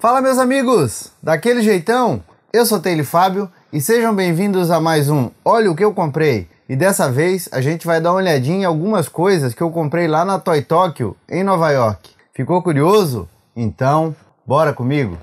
Fala, meus amigos! Daquele jeitão? Eu sou Teile Fábio e sejam bem-vindos a mais um Olha o que eu comprei. E dessa vez a gente vai dar uma olhadinha em algumas coisas que eu comprei lá na Toy Tokyo, em Nova York. Ficou curioso? Então, bora comigo!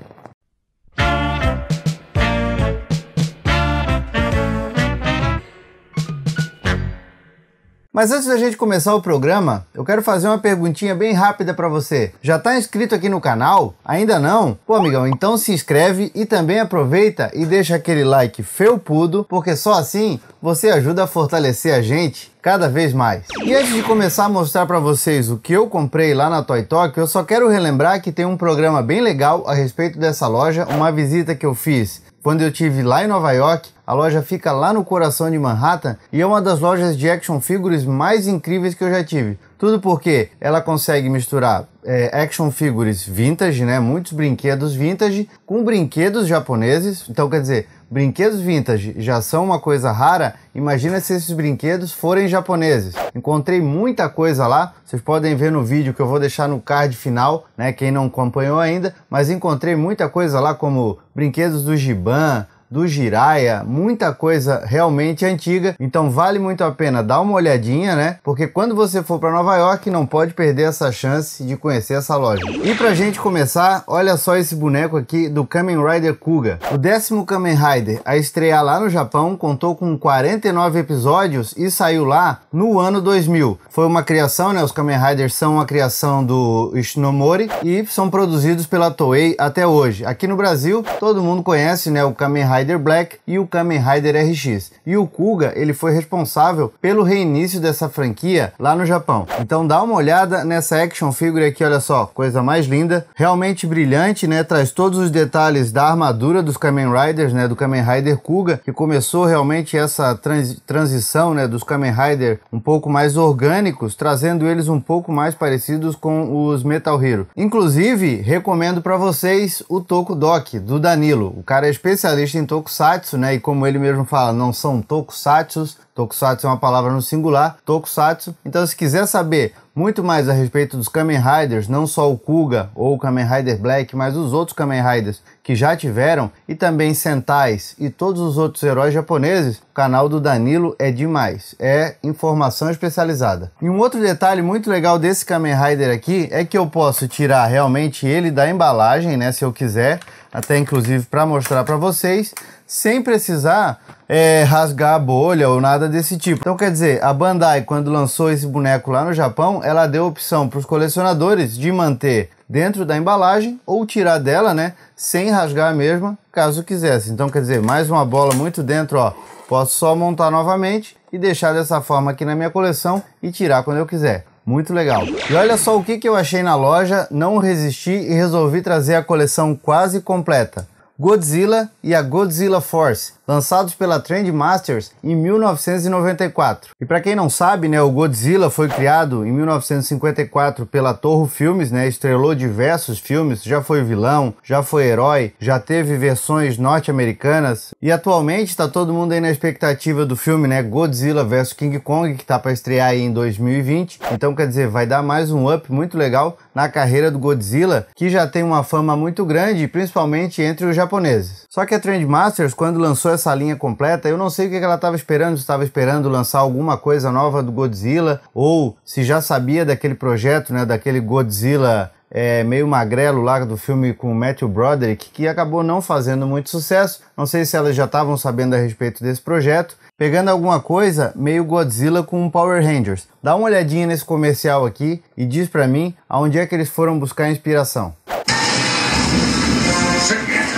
Mas antes da gente começar o programa, eu quero fazer uma perguntinha bem rápida para você. Já tá inscrito aqui no canal? Ainda não? Pô, amigão, então se inscreve e também aproveita e deixa aquele like felpudo, porque só assim você ajuda a fortalecer a gente cada vez mais. E antes de começar a mostrar para vocês o que eu comprei lá na Toy Talk, eu só quero relembrar que tem um programa bem legal a respeito dessa loja, uma visita que eu fiz quando eu tive lá em Nova York, a loja fica lá no coração de Manhattan e é uma das lojas de action figures mais incríveis que eu já tive. Tudo porque ela consegue misturar é, action figures vintage, né, muitos brinquedos vintage, com brinquedos japoneses. Então, quer dizer, brinquedos vintage já são uma coisa rara, imagina se esses brinquedos forem japoneses. Encontrei muita coisa lá, vocês podem ver no vídeo que eu vou deixar no card final, né, quem não acompanhou ainda, mas encontrei muita coisa lá como brinquedos do Giban, do Jiraya, muita coisa realmente antiga. Então vale muito a pena dar uma olhadinha, né? Porque quando você for para Nova York, não pode perder essa chance de conhecer essa loja. E pra gente começar, olha só esse boneco aqui do Kamen Rider Kuga. O décimo Kamen Rider a estrear lá no Japão contou com 49 episódios e saiu lá no ano 2000. Foi uma criação, né? Os Kamen Riders são uma criação do Ishinomori e são produzidos pela Toei até hoje. Aqui no Brasil, todo mundo conhece, né? O Kamen Rider Rider Black e o Kamen Rider RX. E o Kuga, ele foi responsável pelo reinício dessa franquia lá no Japão. Então dá uma olhada nessa action figure aqui, olha só, coisa mais linda, realmente brilhante, né? Traz todos os detalhes da armadura dos Kamen Riders, né, do Kamen Rider Kuga, que começou realmente essa transição, né, dos Kamen Rider um pouco mais orgânicos, trazendo eles um pouco mais parecidos com os Metal Hero. Inclusive, recomendo para vocês o Toku Doc do Danilo. O cara é especialista em tokusatsu, né? E como ele mesmo fala, não são tokusatsus, Tokusatsu é uma palavra no singular, Tokusatsu. Então, se quiser saber muito mais a respeito dos Kamen Riders, não só o Kuga ou o Kamen Rider Black, mas os outros Kamen Riders que já tiveram, e também Sentais e todos os outros heróis japoneses, o canal do Danilo é demais, é informação especializada. E um outro detalhe muito legal desse Kamen Rider aqui é que eu posso tirar realmente ele da embalagem, né, se eu quiser, até inclusive para mostrar para vocês, sem precisar é, rasgar a bolha ou nada desse tipo. Então, quer dizer, a Bandai, quando lançou esse boneco lá no Japão, ela deu opção para os colecionadores de manter dentro da embalagem ou tirar dela, né, sem rasgar a mesma, caso quisesse. Então, quer dizer, mais uma bola muito dentro, ó. Posso só montar novamente e deixar dessa forma aqui na minha coleção e tirar quando eu quiser. Muito legal. E olha só o que, que eu achei na loja, não resisti e resolvi trazer a coleção quase completa. Godzilla e a Godzilla Force, lançados pela Trendmasters em 1994. E para quem não sabe, né, o Godzilla foi criado em 1954 pela Torre Filmes, né, estrelou diversos filmes, já foi vilão, já foi herói, já teve versões norte-americanas e atualmente está todo mundo aí na expectativa do filme, né, Godzilla vs King Kong, que tá para estrear aí em 2020. Então, quer dizer, vai dar mais um up muito legal na carreira do Godzilla, que já tem uma fama muito grande, principalmente entre os japoneses. Só que a Trendmasters, quando lançou essa linha completa. Eu não sei o que ela estava esperando, se estava esperando lançar alguma coisa nova do Godzilla ou se já sabia daquele projeto, né, daquele Godzilla é, meio magrelo lá do filme com Matthew Broderick, que acabou não fazendo muito sucesso. Não sei se elas já estavam sabendo a respeito desse projeto. Pegando alguma coisa meio Godzilla com Power Rangers. Dá uma olhadinha nesse comercial aqui e diz para mim aonde é que eles foram buscar inspiração.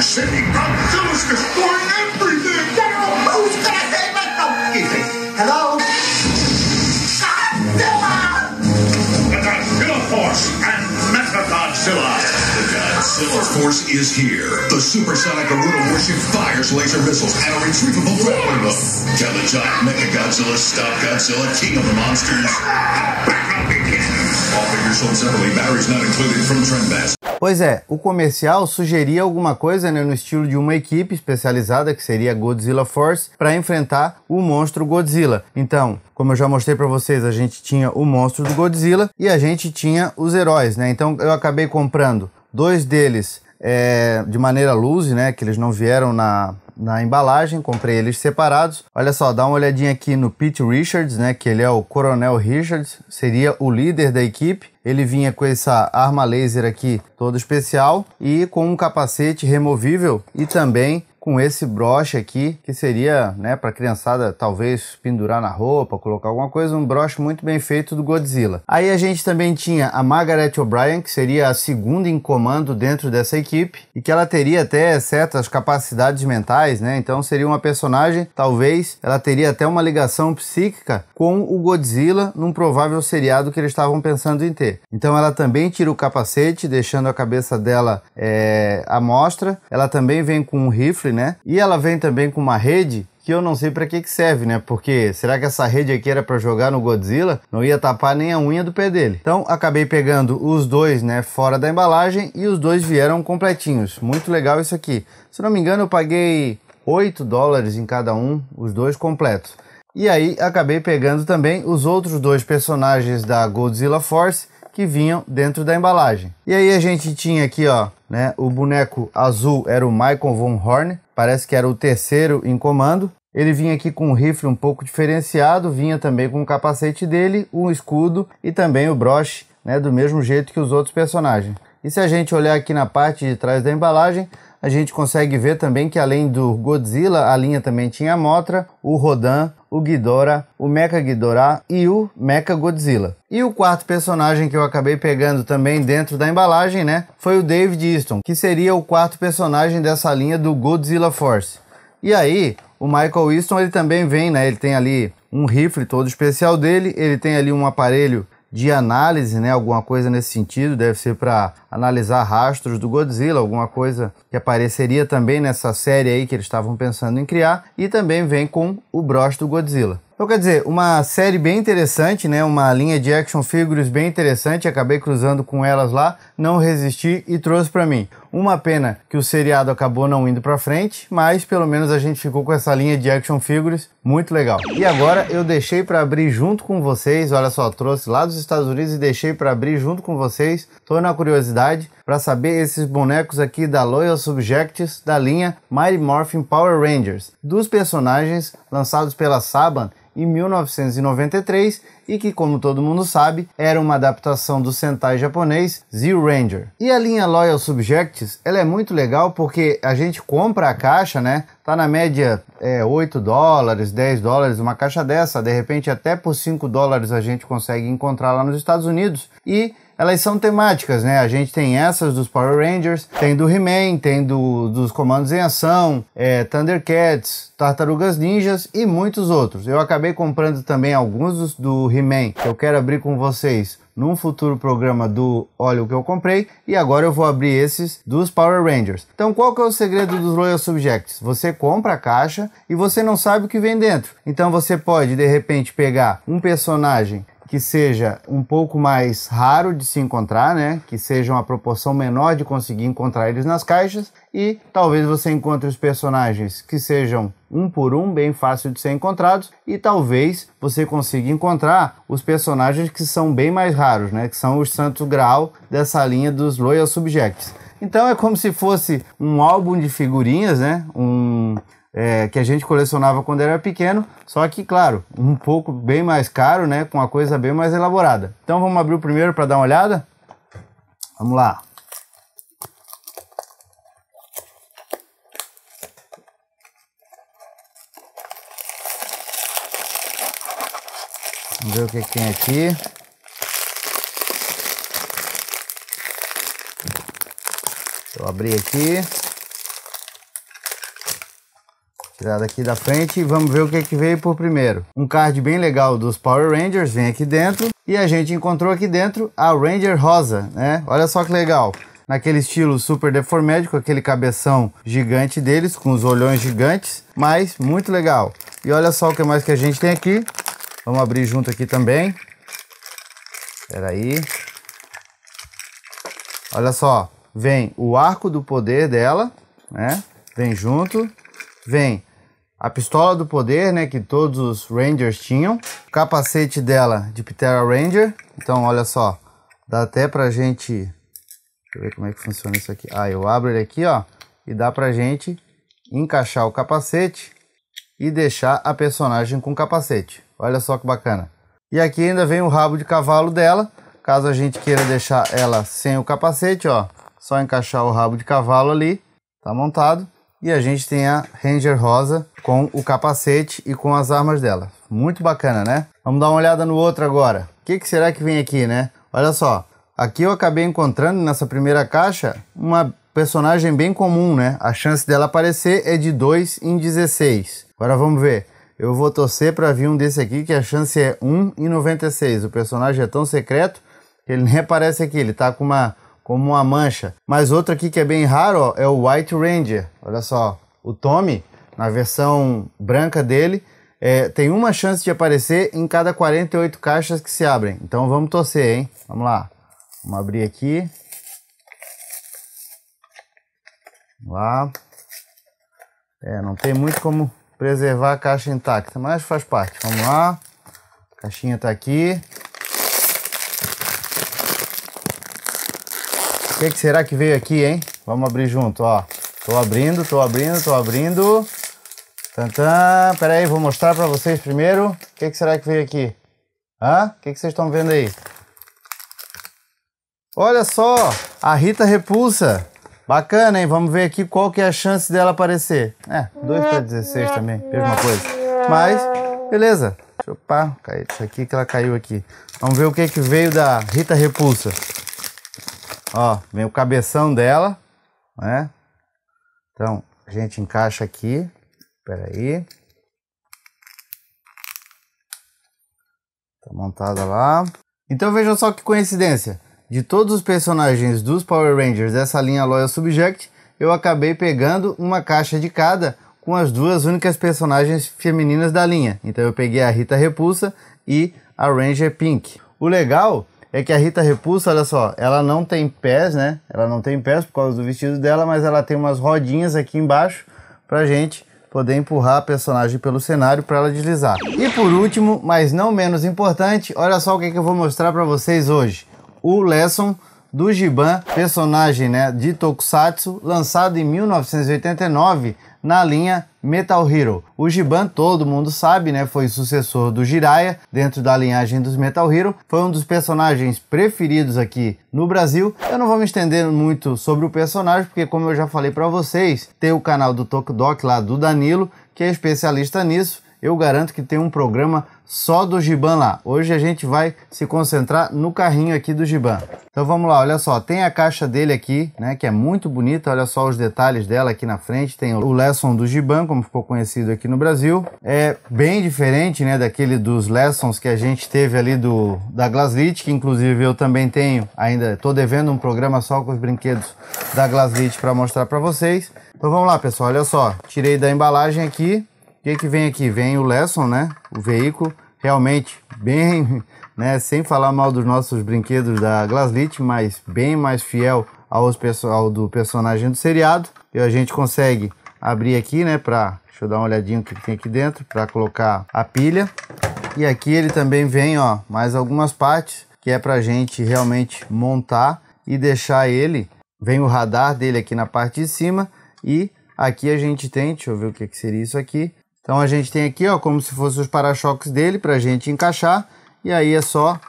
City Force is here. The supersonic Garuda warship fires laser missiles a retrievable Can the giant Mecha Godzilla stop Godzilla, King of the Monsters? All figures sold separately, batteries not included from Pois é, o comercial sugeria alguma coisa né, no estilo de uma equipe especializada, que seria a Godzilla Force, para enfrentar o monstro Godzilla. Então, como eu já mostrei para vocês, a gente tinha o monstro do Godzilla e a gente tinha os heróis, né? Então eu acabei comprando Dois deles é, de maneira luz, né? Que eles não vieram na, na embalagem, comprei eles separados. Olha só, dá uma olhadinha aqui no Pete Richards, né, que ele é o Coronel Richards, seria o líder da equipe. Ele vinha com essa arma laser aqui toda especial e com um capacete removível e também com esse broche aqui, que seria, né, para criançada talvez pendurar na roupa, colocar alguma coisa, um broche muito bem feito do Godzilla. Aí a gente também tinha a Margaret O'Brien, que seria a segunda em comando dentro dessa equipe e que ela teria até certas capacidades mentais, né? Então seria uma personagem, talvez ela teria até uma ligação psíquica com o Godzilla num provável seriado que eles estavam pensando em ter. Então ela também tira o capacete, deixando a cabeça dela é, à mostra. Ela também vem com um rifle, né, né? E ela vem também com uma rede que eu não sei para que que serve, né? Porque será que essa rede aqui era para jogar no Godzilla? Não ia tapar nem a unha do pé dele. Então acabei pegando os dois, né, fora da embalagem e os dois vieram completinhos. Muito legal isso aqui. Se não me engano, eu paguei 8 dólares em cada um, os dois completos. E aí acabei pegando também os outros dois personagens da Godzilla Force que vinham dentro da embalagem. E aí a gente tinha aqui, ó, né? O boneco azul era o Michael von Horn, parece que era o terceiro em comando. Ele vinha aqui com um rifle um pouco diferenciado, vinha também com o capacete dele, um escudo e também o broche, né, do mesmo jeito que os outros personagens. E se a gente olhar aqui na parte de trás da embalagem, a gente consegue ver também que além do Godzilla, a linha também tinha a Mothra, o Rodan, o Ghidorah, o Mecha Ghidorah e o Mecha Godzilla. E o quarto personagem que eu acabei pegando também dentro da embalagem, né, foi o David Easton, que seria o quarto personagem dessa linha do Godzilla Force. E aí, o Michael Easton, ele também vem, né, ele tem ali um rifle todo especial dele, ele tem ali um aparelho de análise, né? Alguma coisa nesse sentido, deve ser para analisar rastros do Godzilla, alguma coisa que apareceria também nessa série aí que eles estavam pensando em criar, e também vem com o broche do Godzilla. Então, quer dizer, uma série bem interessante, né? Uma linha de action figures bem interessante. Acabei cruzando com elas lá, não resisti e trouxe para mim. Uma pena que o seriado acabou não indo para frente, mas pelo menos a gente ficou com essa linha de action figures muito legal. E agora eu deixei para abrir junto com vocês. Olha só, trouxe lá dos Estados Unidos e deixei para abrir junto com vocês. Tô na curiosidade para saber esses bonecos aqui da Loyal Subjects da linha Mighty Morphin Power Rangers, dos personagens lançados pela Saban em 1993 e que, como todo mundo sabe, era uma adaptação do Sentai japonês Zero Ranger. E a linha Loyal Subjects, ela é muito legal porque a gente compra a caixa, né? Tá na média é, 8 dólares, 10 dólares, uma caixa dessa. De repente, até por 5 dólares a gente consegue encontrar lá nos Estados Unidos. E elas são temáticas, né? A gente tem essas dos Power Rangers, tem do He-Man, tem do, dos Comandos em Ação, é, Thundercats, Tartarugas Ninjas e muitos outros. Eu acabei comprando também alguns dos, do he He-Man, que eu quero abrir com vocês num futuro programa do Olha o que eu comprei e agora eu vou abrir esses dos Power Rangers. Então qual que é o segredo dos Royal Subjects? Você compra a caixa e você não sabe o que vem dentro. Então você pode de repente pegar um personagem que seja um pouco mais raro de se encontrar, né? Que seja uma proporção menor de conseguir encontrar eles nas caixas e talvez você encontre os personagens que sejam um por um, bem fácil de ser encontrados, e talvez você consiga encontrar os personagens que são bem mais raros, né? Que são os santos graal dessa linha dos loyal subjects. Então é como se fosse um álbum de figurinhas, né? Um é, que a gente colecionava quando era pequeno, só que, claro, um pouco bem mais caro, né? Com uma coisa bem mais elaborada. Então vamos abrir o primeiro para dar uma olhada? Vamos lá. Vamos ver o que, que tem aqui. Deixa eu abrir aqui. Tirar tá daqui da frente e vamos ver o que, que veio por primeiro. Um card bem legal dos Power Rangers vem aqui dentro. E a gente encontrou aqui dentro a Ranger Rosa, né? Olha só que legal naquele estilo super com aquele cabeção gigante deles, com os olhões gigantes, mas muito legal. E olha só o que mais que a gente tem aqui. Vamos abrir junto aqui também. Espera aí. Olha só, vem o arco do poder dela, né? Vem junto. Vem a pistola do poder, né, que todos os Rangers tinham, o capacete dela de Ptera Ranger. Então, olha só, dá até pra gente, deixa eu ver como é que funciona isso aqui. Ah, eu abro ele aqui, ó, e dá pra gente encaixar o capacete e deixar a personagem com capacete. Olha só que bacana. E aqui ainda vem o rabo de cavalo dela, caso a gente queira deixar ela sem o capacete, ó, só encaixar o rabo de cavalo ali, tá montado. E a gente tem a Ranger rosa com o capacete e com as armas dela. Muito bacana, né? Vamos dar uma olhada no outro agora. O que, que será que vem aqui, né? Olha só, aqui eu acabei encontrando nessa primeira caixa uma personagem bem comum, né? A chance dela aparecer é de 2 em 16. Agora vamos ver. Eu vou torcer para vir um desse aqui que a chance é 1 em 96. O personagem é tão secreto que ele nem aparece aqui. Ele tá com uma como uma mancha. Mas outro aqui que é bem raro ó, é o White Ranger. Olha só, o Tommy, na versão branca dele, é, tem uma chance de aparecer em cada 48 caixas que se abrem. Então vamos torcer, hein? Vamos lá. Vamos abrir aqui. Vamos lá. É, não tem muito como preservar a caixa intacta, mas faz parte. Vamos lá. A caixinha está aqui. O que, que, será que veio aqui, hein? Vamos abrir junto, ó. Tô abrindo, tô abrindo, tô abrindo. Tantã. Pera aí, vou mostrar para vocês primeiro. O que, que, será que veio aqui? Hã? O que, que vocês estão vendo aí? Olha só, a Rita Repulsa. Bacana, hein? Vamos ver aqui qual que é a chance dela aparecer. É, 2 para 16 também, mesma coisa. Mas, beleza. Deixa eu pá, cair isso aqui que ela caiu aqui. Vamos ver o que, que veio da Rita Repulsa. Ó, vem o cabeção dela, né? Então, a gente encaixa aqui. Peraí. Tá montada lá. Então vejam só que coincidência. De todos os personagens dos Power Rangers dessa linha Loyal Subject, eu acabei pegando uma caixa de cada com as duas únicas personagens femininas da linha. Então eu peguei a Rita Repulsa e a Ranger Pink. O legal é que a Rita Repulsa, olha só, ela não tem pés, né? Ela não tem pés por causa do vestido dela, mas ela tem umas rodinhas aqui embaixo pra gente poder empurrar a personagem pelo cenário para ela deslizar. E por último, mas não menos importante, olha só o que, é que eu vou mostrar para vocês hoje. O Lesson do Giban, personagem né, de Tokusatsu, lançado em 1989 na linha Metal Hero. O Giban, todo mundo sabe, né, foi sucessor do Jiraiya dentro da linhagem dos Metal Hero, foi um dos personagens preferidos aqui no Brasil. Eu não vou me estender muito sobre o personagem, porque como eu já falei para vocês, tem o canal do Tokudok lá do Danilo, que é especialista nisso eu garanto que tem um programa só do Giban lá. Hoje a gente vai se concentrar no carrinho aqui do Giban. Então vamos lá, olha só, tem a caixa dele aqui, né, que é muito bonita, olha só os detalhes dela aqui na frente, tem o Lesson do Giban, como ficou conhecido aqui no Brasil. É bem diferente, né, daquele dos Lessons que a gente teve ali do da Glaslit, que inclusive eu também tenho, ainda tô devendo um programa só com os brinquedos da Glaslit para mostrar para vocês. Então vamos lá, pessoal, olha só, tirei da embalagem aqui, o que, que vem aqui? Vem o Lesson, né? O veículo, realmente bem, né? Sem falar mal dos nossos brinquedos da Glaslit, mas bem mais fiel ao, pessoal do personagem do seriado. E a gente consegue abrir aqui, né? Pra, deixa eu dar uma olhadinha o que, tem aqui dentro, para colocar a pilha. E aqui ele também vem, ó, mais algumas partes que é para a gente realmente montar e deixar ele. Vem o radar dele aqui na parte de cima e aqui a gente tem, deixa eu ver o que, que seria isso aqui, então a gente tem aqui, ó, como se fossem os para-choques dele para a gente encaixar. E aí é só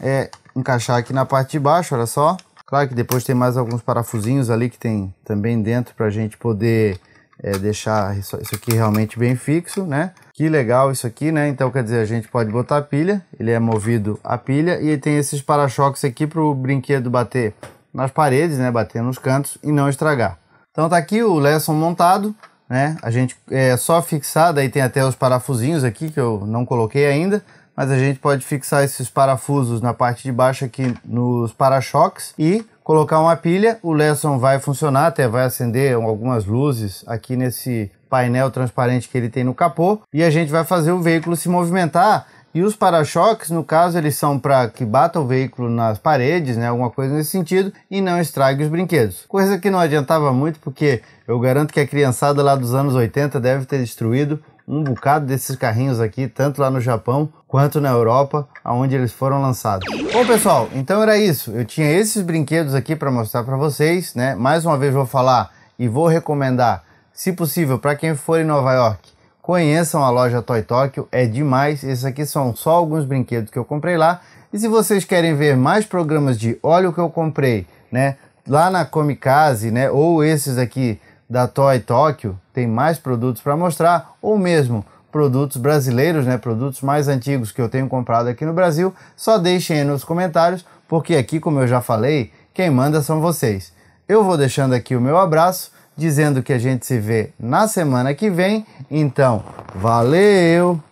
é, encaixar aqui na parte de baixo, olha só. Claro que depois tem mais alguns parafusinhos ali que tem também dentro para a gente poder é, deixar isso, aqui realmente bem fixo, né? Que legal isso aqui, né? Então quer dizer, a gente pode botar a pilha, ele é movido a pilha e tem esses para-choques aqui para o brinquedo bater nas paredes, né? Bater nos cantos e não estragar. Então tá aqui o Lesson montado né? A gente é só fixar, daí tem até os parafusinhos aqui que eu não coloquei ainda, mas a gente pode fixar esses parafusos na parte de baixo aqui nos para-choques e colocar uma pilha, o Lesson vai funcionar, até vai acender algumas luzes aqui nesse painel transparente que ele tem no capô e a gente vai fazer o veículo se movimentar e os para-choques, no caso, eles são para que bata o veículo nas paredes, né, alguma coisa nesse sentido, e não estrague os brinquedos. Coisa que não adiantava muito, porque eu garanto que a criançada lá dos anos 80 deve ter destruído um bocado desses carrinhos aqui, tanto lá no Japão quanto na Europa, aonde eles foram lançados. Bom, pessoal, então era isso. Eu tinha esses brinquedos aqui para mostrar para vocês, né? Mais uma vez vou falar e vou recomendar, se possível, para quem for em Nova York, Conheçam a loja Toy Tóquio, é demais. Esses aqui são só alguns brinquedos que eu comprei lá. E se vocês querem ver mais programas de olha o que eu comprei, né? Lá na Comicase, né? Ou esses aqui da Toy Tóquio, tem mais produtos para mostrar, ou mesmo produtos brasileiros, né, produtos mais antigos que eu tenho comprado aqui no Brasil, só deixem aí nos comentários, porque aqui, como eu já falei, quem manda são vocês. Eu vou deixando aqui o meu abraço dizendo que a gente se vê na semana que vem. Então, valeu!